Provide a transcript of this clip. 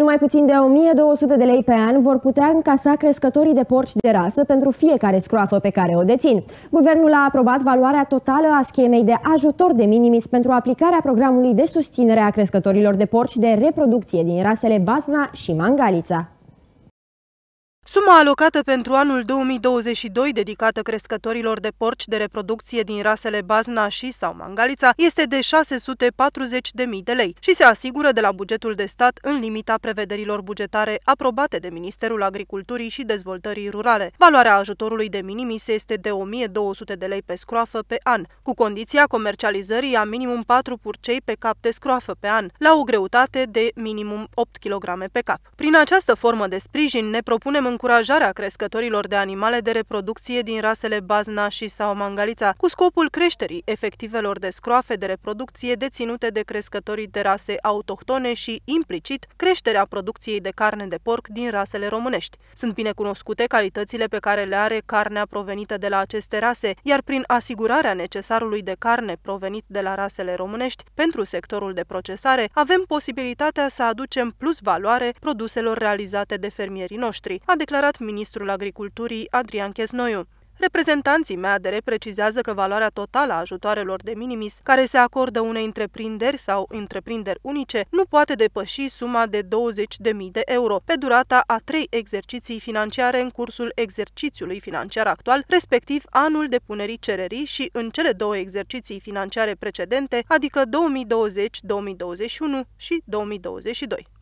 Numai puțin de 1200 de lei pe an vor putea încasa crescătorii de porci de rasă pentru fiecare scroafă pe care o dețin. Guvernul a aprobat valoarea totală a schemei de ajutor de minimis pentru aplicarea programului de susținere a crescătorilor de porci de reproducție din rasele Basna și Mangalița. Suma alocată pentru anul 2022 dedicată crescătorilor de porci de reproducție din rasele Bazna și sau Mangalița este de 640.000 de lei și se asigură de la bugetul de stat în limita prevederilor bugetare aprobate de Ministerul Agriculturii și Dezvoltării Rurale. Valoarea ajutorului de minimis este de 1200 de lei pe scroafă pe an, cu condiția comercializării a minimum 4 purcei pe cap de scroafă pe an, la o greutate de minimum 8 kg pe cap. Prin această formă de sprijin ne propunem în încurajarea crescătorilor de animale de reproducție din rasele Bazna și sau Mangalița, cu scopul creșterii efectivelor de scroafe de reproducție deținute de crescătorii de rase autohtone și, implicit, creșterea producției de carne de porc din rasele românești. Sunt bine cunoscute calitățile pe care le are carnea provenită de la aceste rase, iar prin asigurarea necesarului de carne provenit de la rasele românești pentru sectorul de procesare, avem posibilitatea să aducem plus valoare produselor realizate de fermierii noștri, adică declarat ministrul agriculturii Adrian Chesnoiu. Reprezentanții MADR precizează că valoarea totală a ajutoarelor de minimis care se acordă unei întreprinderi sau întreprinderi unice nu poate depăși suma de 20.000 de euro pe durata a trei exerciții financiare în cursul exercițiului financiar actual, respectiv anul depunerii cererii și în cele două exerciții financiare precedente, adică 2020, 2021 și 2022.